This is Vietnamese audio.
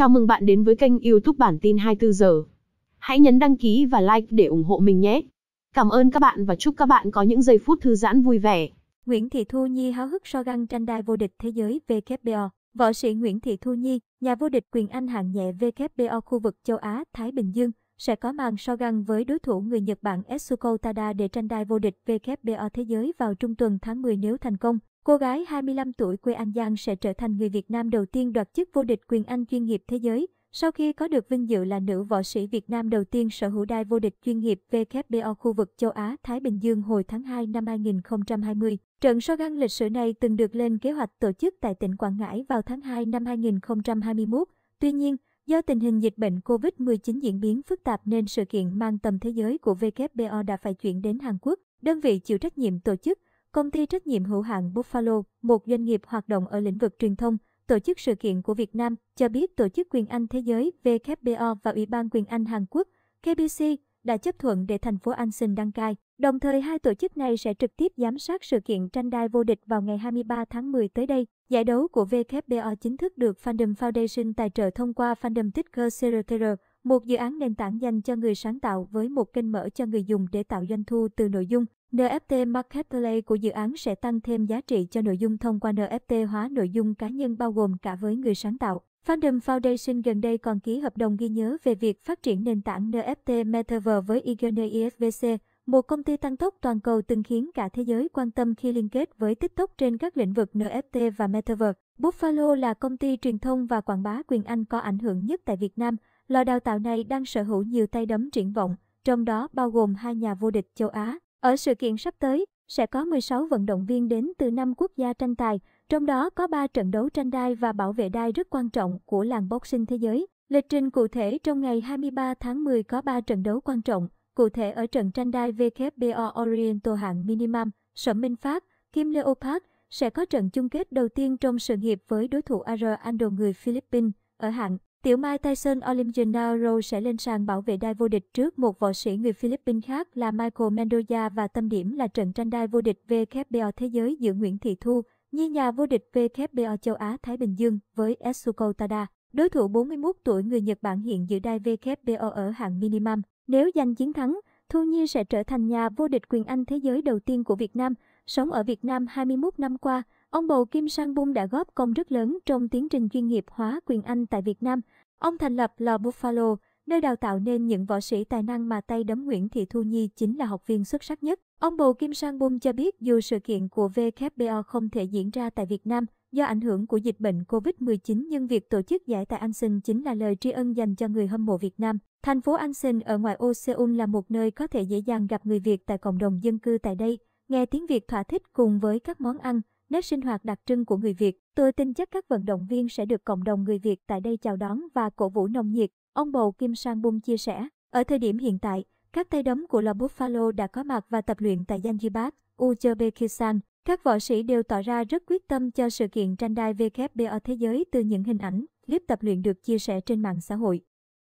Chào mừng bạn đến với kênh youtube bản tin 24 giờ. Hãy nhấn đăng ký và like để ủng hộ mình nhé. Cảm ơn các bạn và chúc các bạn có những giây phút thư giãn vui vẻ. Nguyễn Thị Thu Nhi háo hức so găng tranh đai vô địch thế giới WBO. Võ sĩ Nguyễn Thị Thu Nhi, nhà vô địch quyền Anh hạng nhẹ WBO khu vực châu Á-Thái Bình Dương, sẽ có màn so găng với đối thủ người Nhật Bản Etsuko Tada để tranh đai vô địch WBO thế giới vào trung tuần tháng 10 nếu thành công. Cô gái 25 tuổi quê An Giang sẽ trở thành người Việt Nam đầu tiên đoạt chức vô địch quyền Anh chuyên nghiệp thế giới sau khi có được vinh dự là nữ võ sĩ Việt Nam đầu tiên sở hữu đai vô địch chuyên nghiệp WBO khu vực châu Á Thái Bình Dương hồi tháng 2 năm 2020. Trận so găng lịch sử này từng được lên kế hoạch tổ chức tại tỉnh Quảng Ngãi vào tháng 2 năm 2021. Tuy nhiên, do tình hình dịch bệnh COVID-19 diễn biến phức tạp nên sự kiện mang tầm thế giới của WBO đã phải chuyển đến Hàn Quốc, đơn vị chịu trách nhiệm tổ chức Công ty trách nhiệm hữu hạn Buffalo, một doanh nghiệp hoạt động ở lĩnh vực truyền thông, tổ chức sự kiện của Việt Nam, cho biết Tổ chức Quyền Anh Thế giới WPO và Ủy ban Quyền Anh Hàn Quốc KBC đã chấp thuận để thành phố An Sinh đăng cai. Đồng thời, hai tổ chức này sẽ trực tiếp giám sát sự kiện tranh đai vô địch vào ngày 23 tháng 10 tới đây. Giải đấu của WPO chính thức được Fandom Foundation tài trợ thông qua Fandom Ticker CRTR, một dự án nền tảng dành cho người sáng tạo với một kênh mở cho người dùng để tạo doanh thu từ nội dung. NFT Marketplace của dự án sẽ tăng thêm giá trị cho nội dung thông qua NFT hóa nội dung cá nhân bao gồm cả với người sáng tạo. Fandom Foundation gần đây còn ký hợp đồng ghi nhớ về việc phát triển nền tảng NFT Metaverse với Igene ISVC, một công ty tăng tốc toàn cầu từng khiến cả thế giới quan tâm khi liên kết với TikTok trên các lĩnh vực NFT và Metaverse. Buffalo là công ty truyền thông và quảng bá quyền Anh có ảnh hưởng nhất tại Việt Nam. Lò đào tạo này đang sở hữu nhiều tay đấm triển vọng, trong đó bao gồm hai nhà vô địch châu Á, ở sự kiện sắp tới, sẽ có 16 vận động viên đến từ 5 quốc gia tranh tài, trong đó có 3 trận đấu tranh đai và bảo vệ đai rất quan trọng của làng boxing thế giới. Lịch trình cụ thể trong ngày 23 tháng 10 có 3 trận đấu quan trọng, cụ thể ở trận tranh đai WBO Oriental hạng Minimum, sở Minh Phát, Kim Leopard sẽ có trận chung kết đầu tiên trong sự nghiệp với đối thủ Ar Ando người Philippines ở hạng Tiểu Mai Tyson Olimgenaro sẽ lên sàn bảo vệ đai vô địch trước một võ sĩ người Philippines khác là Michael Mendoza và tâm điểm là trận tranh đai vô địch WBO thế giới giữa Nguyễn Thị Thu, nhi nhà vô địch WBO châu Á Thái Bình Dương với Etsuko Tada. Đối thủ 41 tuổi người Nhật Bản hiện giữ đai WBO ở hạng minimum. Nếu giành chiến thắng, Thu Nhi sẽ trở thành nhà vô địch quyền Anh thế giới đầu tiên của Việt Nam. Sống ở Việt Nam 21 năm qua, Ông bầu Kim Sang Bum đã góp công rất lớn trong tiến trình chuyên nghiệp hóa quyền Anh tại Việt Nam. Ông thành lập lò Buffalo, nơi đào tạo nên những võ sĩ tài năng mà tay đấm Nguyễn Thị Thu Nhi chính là học viên xuất sắc nhất. Ông bầu Kim Sang Bum cho biết dù sự kiện của WBO không thể diễn ra tại Việt Nam do ảnh hưởng của dịch bệnh COVID-19 nhưng việc tổ chức giải tại Anson chính là lời tri ân dành cho người hâm mộ Việt Nam. Thành phố Anson ở ngoài ô Seoul là một nơi có thể dễ dàng gặp người Việt tại cộng đồng dân cư tại đây, nghe tiếng Việt thỏa thích cùng với các món ăn, nét sinh hoạt đặc trưng của người Việt. Tôi tin chắc các vận động viên sẽ được cộng đồng người Việt tại đây chào đón và cổ vũ nồng nhiệt, ông bầu Kim Sang Bum chia sẻ. Ở thời điểm hiện tại, các tay đấm của La Buffalo đã có mặt và tập luyện tại Zanzibar, Uzbekistan. Các võ sĩ đều tỏ ra rất quyết tâm cho sự kiện tranh đai WBO thế giới từ những hình ảnh, clip tập luyện được chia sẻ trên mạng xã hội.